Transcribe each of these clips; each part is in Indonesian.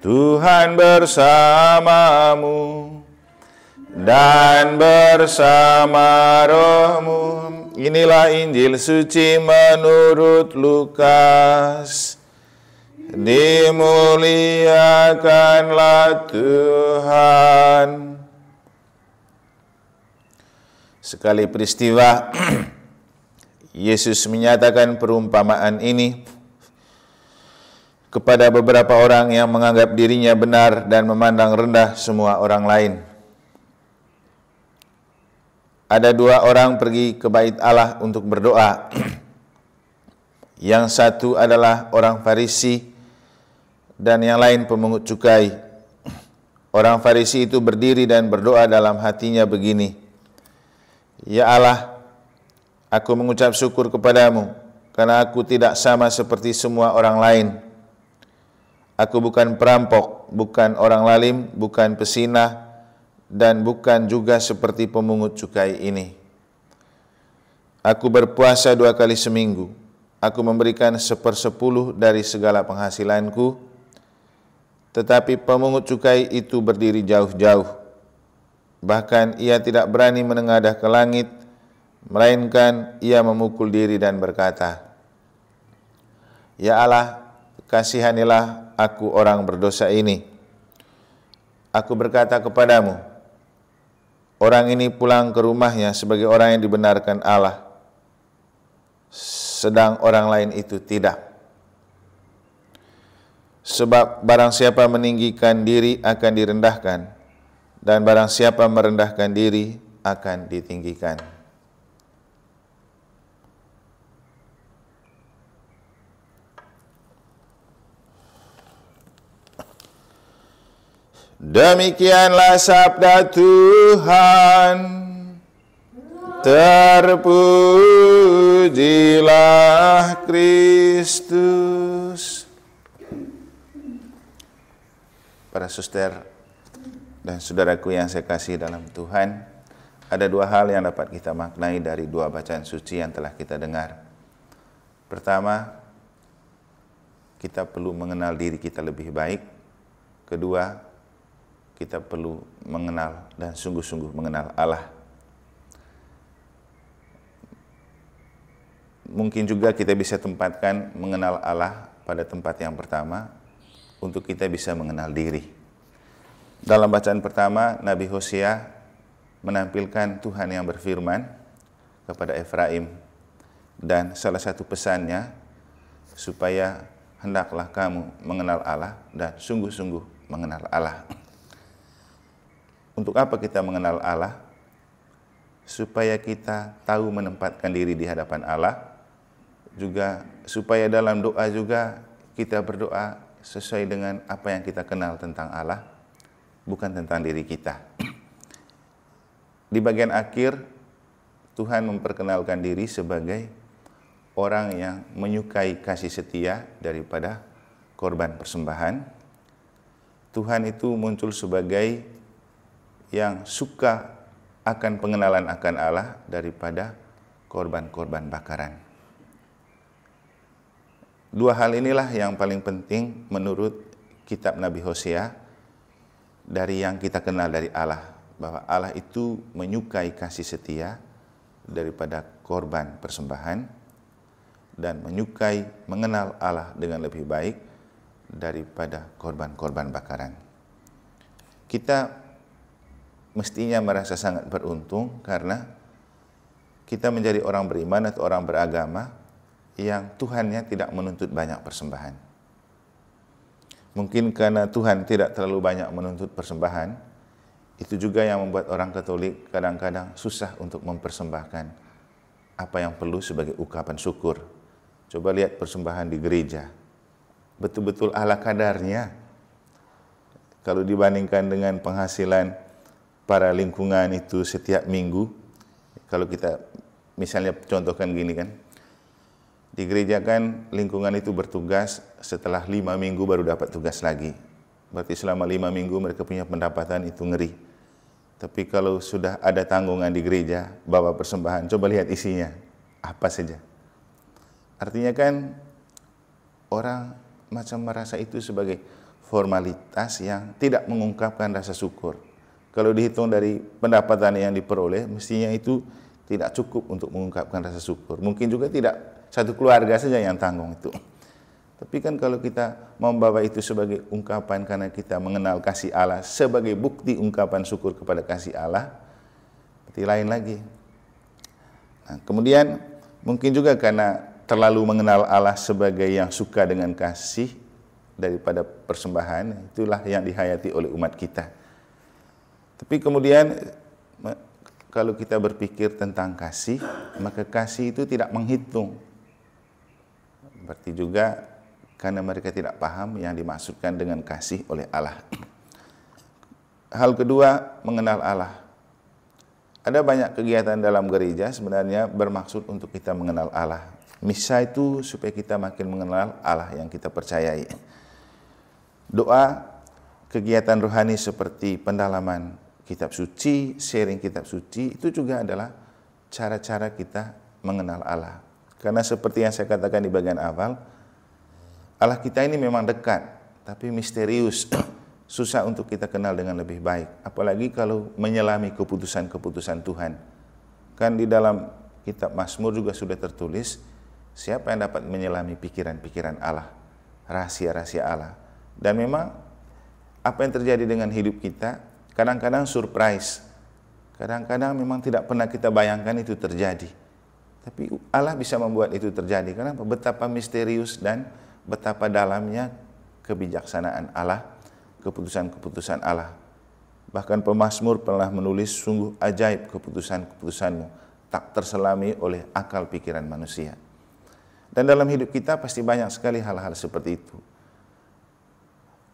Tuhan bersamamu dan bersama rohmu. Inilah Injil suci menurut Lukas. Dimuliakanlah Tuhan. Sekali peristiwa Yesus menyatakan perumpamaan ini kepada beberapa orang yang menganggap dirinya benar dan memandang rendah semua orang lain. Ada dua orang pergi ke bait Allah untuk berdoa. yang satu adalah orang Farisi dan yang lain pemungut cukai. Orang Farisi itu berdiri dan berdoa dalam hatinya begini. Ya Allah, aku mengucap syukur kepadamu karena aku tidak sama seperti semua orang lain Aku bukan perampok, bukan orang lalim, bukan pesina, dan bukan juga seperti pemungut cukai ini. Aku berpuasa dua kali seminggu. Aku memberikan sepersepuluh dari segala penghasilanku, tetapi pemungut cukai itu berdiri jauh-jauh. Bahkan ia tidak berani menengadah ke langit, melainkan ia memukul diri dan berkata, Ya Allah, kasihanilah aku orang berdosa ini. Aku berkata kepadamu, orang ini pulang ke rumahnya sebagai orang yang dibenarkan Allah, sedang orang lain itu tidak. Sebab barang siapa meninggikan diri akan direndahkan, dan barang siapa merendahkan diri akan ditinggikan. Demikianlah sabda Tuhan. Terpujilah Kristus. Para suster dan saudaraku yang saya kasih dalam Tuhan, ada dua hal yang dapat kita maknai dari dua bacaan suci yang telah kita dengar. Pertama, kita perlu mengenal diri kita lebih baik. Kedua, kita perlu mengenal dan sungguh-sungguh mengenal Allah. Mungkin juga kita bisa tempatkan mengenal Allah pada tempat yang pertama untuk kita bisa mengenal diri. Dalam bacaan pertama, Nabi Hosea menampilkan Tuhan yang berfirman kepada Efraim dan salah satu pesannya supaya hendaklah kamu mengenal Allah dan sungguh-sungguh mengenal Allah. Untuk apa kita mengenal Allah? Supaya kita tahu menempatkan diri di hadapan Allah, juga supaya dalam doa juga kita berdoa sesuai dengan apa yang kita kenal tentang Allah, bukan tentang diri kita. Di bagian akhir, Tuhan memperkenalkan diri sebagai orang yang menyukai kasih setia daripada korban persembahan. Tuhan itu muncul sebagai yang suka akan pengenalan akan Allah daripada korban-korban bakaran. Dua hal inilah yang paling penting menurut kitab Nabi Hosea dari yang kita kenal dari Allah bahwa Allah itu menyukai kasih setia daripada korban persembahan dan menyukai mengenal Allah dengan lebih baik daripada korban-korban bakaran. Kita mestinya merasa sangat beruntung karena kita menjadi orang beriman atau orang beragama yang Tuhannya tidak menuntut banyak persembahan. Mungkin karena Tuhan tidak terlalu banyak menuntut persembahan, itu juga yang membuat orang Katolik kadang-kadang susah untuk mempersembahkan apa yang perlu sebagai ungkapan syukur. Coba lihat persembahan di gereja. Betul-betul ala kadarnya. Kalau dibandingkan dengan penghasilan para lingkungan itu setiap minggu. Kalau kita misalnya contohkan gini kan, di gereja kan lingkungan itu bertugas setelah lima minggu baru dapat tugas lagi. Berarti selama lima minggu mereka punya pendapatan itu ngeri. Tapi kalau sudah ada tanggungan di gereja, bawa persembahan, coba lihat isinya, apa saja. Artinya kan orang macam merasa itu sebagai formalitas yang tidak mengungkapkan rasa syukur. Kalau dihitung dari pendapatan yang diperoleh, mestinya itu tidak cukup untuk mengungkapkan rasa syukur. Mungkin juga tidak satu keluarga saja yang tanggung itu. Tapi kan kalau kita membawa itu sebagai ungkapan karena kita mengenal kasih Allah sebagai bukti ungkapan syukur kepada kasih Allah, berarti lain lagi. Nah, kemudian mungkin juga karena terlalu mengenal Allah sebagai yang suka dengan kasih daripada persembahan, itulah yang dihayati oleh umat kita tapi kemudian kalau kita berpikir tentang kasih, maka kasih itu tidak menghitung. Berarti juga karena mereka tidak paham yang dimaksudkan dengan kasih oleh Allah. Hal kedua, mengenal Allah. Ada banyak kegiatan dalam gereja sebenarnya bermaksud untuk kita mengenal Allah. Misa itu supaya kita makin mengenal Allah yang kita percayai. Doa, kegiatan rohani seperti pendalaman, kitab suci, sharing kitab suci itu juga adalah cara-cara kita mengenal Allah. Karena seperti yang saya katakan di bagian awal, Allah kita ini memang dekat, tapi misterius, susah untuk kita kenal dengan lebih baik. Apalagi kalau menyelami keputusan-keputusan Tuhan. Kan di dalam kitab Mazmur juga sudah tertulis, siapa yang dapat menyelami pikiran-pikiran Allah, rahasia-rahasia Allah. Dan memang apa yang terjadi dengan hidup kita kadang-kadang surprise. Kadang-kadang memang tidak pernah kita bayangkan itu terjadi. Tapi Allah bisa membuat itu terjadi. karena Betapa misterius dan betapa dalamnya kebijaksanaan Allah, keputusan-keputusan Allah. Bahkan pemazmur pernah menulis sungguh ajaib keputusan-keputusanmu, tak terselami oleh akal pikiran manusia. Dan dalam hidup kita pasti banyak sekali hal-hal seperti itu.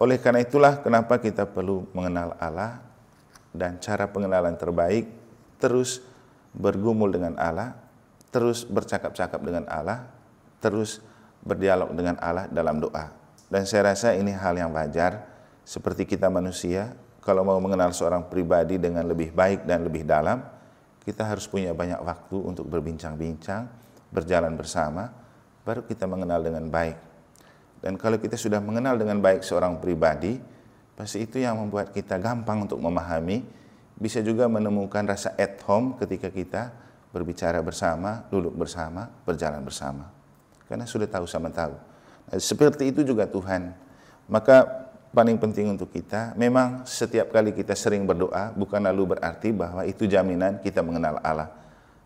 Oleh karena itulah kenapa kita perlu mengenal Allah, dan cara pengenalan terbaik terus bergumul dengan Allah, terus bercakap-cakap dengan Allah, terus berdialog dengan Allah dalam doa. Dan saya rasa ini hal yang wajar seperti kita manusia kalau mau mengenal seorang pribadi dengan lebih baik dan lebih dalam, kita harus punya banyak waktu untuk berbincang-bincang, berjalan bersama, baru kita mengenal dengan baik. Dan kalau kita sudah mengenal dengan baik seorang pribadi, Pasti itu yang membuat kita gampang untuk memahami, bisa juga menemukan rasa at home ketika kita berbicara bersama, duduk bersama, berjalan bersama. Karena sudah tahu sama tahu. Nah, seperti itu juga Tuhan. Maka paling penting untuk kita, memang setiap kali kita sering berdoa, bukan lalu berarti bahwa itu jaminan kita mengenal Allah.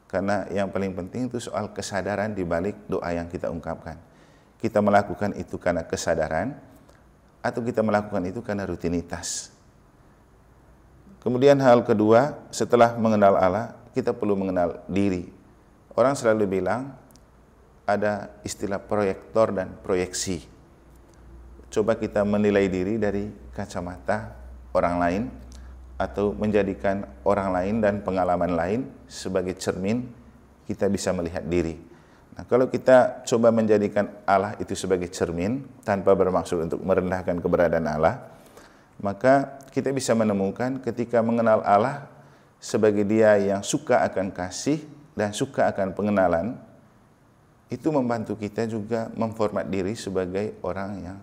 Karena yang paling penting itu soal kesadaran di balik doa yang kita ungkapkan. Kita melakukan itu karena kesadaran, atau kita melakukan itu karena rutinitas. Kemudian hal kedua, setelah mengenal Allah, kita perlu mengenal diri. Orang selalu bilang ada istilah proyektor dan proyeksi. Coba kita menilai diri dari kacamata orang lain atau menjadikan orang lain dan pengalaman lain sebagai cermin kita bisa melihat diri. Nah, kalau kita coba menjadikan Allah itu sebagai cermin tanpa bermaksud untuk merendahkan keberadaan Allah, maka kita bisa menemukan ketika mengenal Allah sebagai Dia yang suka akan kasih dan suka akan pengenalan, itu membantu kita juga memformat diri sebagai orang yang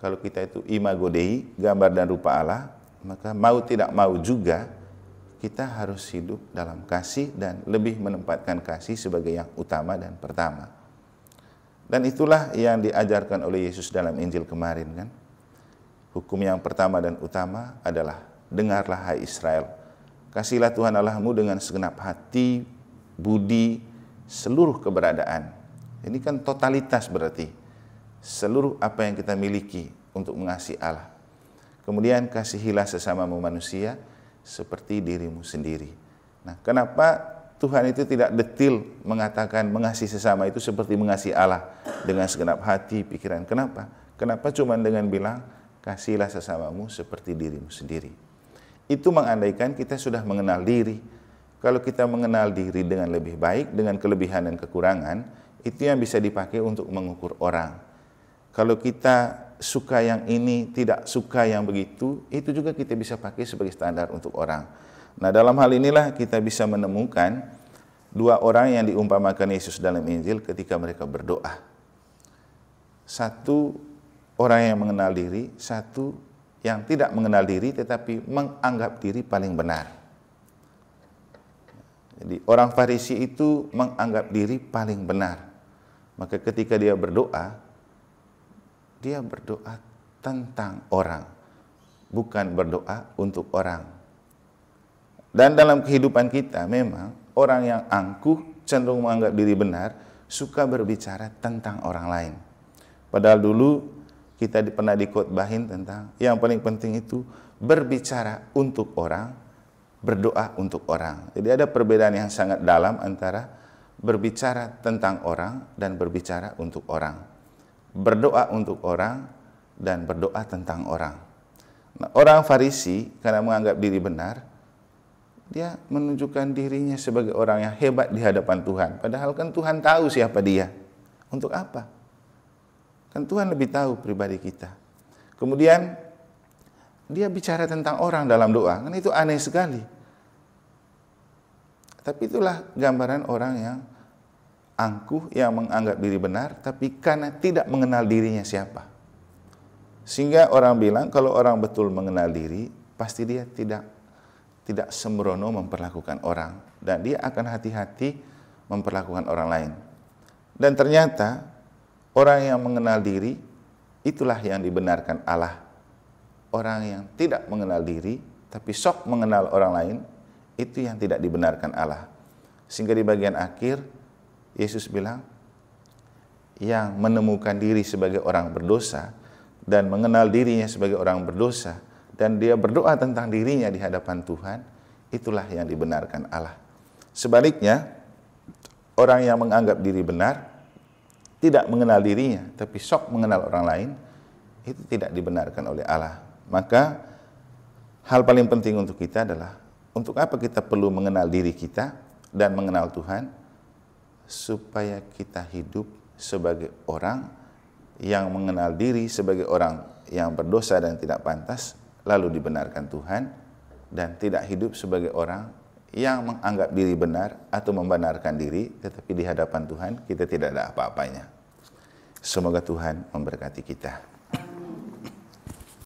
kalau kita itu imago Dei, gambar dan rupa Allah, maka mau tidak mau juga kita harus hidup dalam kasih dan lebih menempatkan kasih sebagai yang utama dan pertama. Dan itulah yang diajarkan oleh Yesus dalam Injil kemarin kan. Hukum yang pertama dan utama adalah dengarlah hai Israel. Kasihilah Tuhan Allahmu dengan segenap hati, budi, seluruh keberadaan. Ini kan totalitas berarti seluruh apa yang kita miliki untuk mengasihi Allah. Kemudian kasihilah sesama manusia, seperti dirimu sendiri. Nah, kenapa Tuhan itu tidak detil mengatakan mengasihi sesama itu seperti mengasihi Allah dengan segenap hati, pikiran. Kenapa? Kenapa cuma dengan bilang kasihlah sesamamu seperti dirimu sendiri. Itu mengandaikan kita sudah mengenal diri. Kalau kita mengenal diri dengan lebih baik, dengan kelebihan dan kekurangan, itu yang bisa dipakai untuk mengukur orang. Kalau kita suka yang ini, tidak suka yang begitu, itu juga kita bisa pakai sebagai standar untuk orang. Nah, dalam hal inilah kita bisa menemukan dua orang yang diumpamakan Yesus dalam Injil ketika mereka berdoa. Satu orang yang mengenal diri, satu yang tidak mengenal diri tetapi menganggap diri paling benar. Jadi orang Farisi itu menganggap diri paling benar. Maka ketika dia berdoa, dia berdoa tentang orang, bukan berdoa untuk orang. Dan dalam kehidupan kita memang orang yang angkuh cenderung menganggap diri benar suka berbicara tentang orang lain. Padahal dulu kita pernah dikotbahin tentang yang paling penting itu berbicara untuk orang, berdoa untuk orang. Jadi ada perbedaan yang sangat dalam antara berbicara tentang orang dan berbicara untuk orang berdoa untuk orang dan berdoa tentang orang. Nah, orang Farisi karena menganggap diri benar, dia menunjukkan dirinya sebagai orang yang hebat di hadapan Tuhan. Padahal kan Tuhan tahu siapa dia. Untuk apa? Kan Tuhan lebih tahu pribadi kita. Kemudian dia bicara tentang orang dalam doa, kan itu aneh sekali. Tapi itulah gambaran orang yang angkuh yang menganggap diri benar tapi karena tidak mengenal dirinya siapa. Sehingga orang bilang kalau orang betul mengenal diri, pasti dia tidak tidak sembrono memperlakukan orang dan dia akan hati-hati memperlakukan orang lain. Dan ternyata orang yang mengenal diri itulah yang dibenarkan Allah. Orang yang tidak mengenal diri tapi sok mengenal orang lain itu yang tidak dibenarkan Allah. Sehingga di bagian akhir Yesus bilang, yang menemukan diri sebagai orang berdosa dan mengenal dirinya sebagai orang berdosa dan dia berdoa tentang dirinya di hadapan Tuhan, itulah yang dibenarkan Allah. Sebaliknya, orang yang menganggap diri benar tidak mengenal dirinya, tapi sok mengenal orang lain, itu tidak dibenarkan oleh Allah. Maka hal paling penting untuk kita adalah untuk apa kita perlu mengenal diri kita dan mengenal Tuhan? supaya kita hidup sebagai orang yang mengenal diri sebagai orang yang berdosa dan tidak pantas lalu dibenarkan Tuhan dan tidak hidup sebagai orang yang menganggap diri benar atau membenarkan diri tetapi di hadapan Tuhan kita tidak ada apa-apanya. Semoga Tuhan memberkati kita.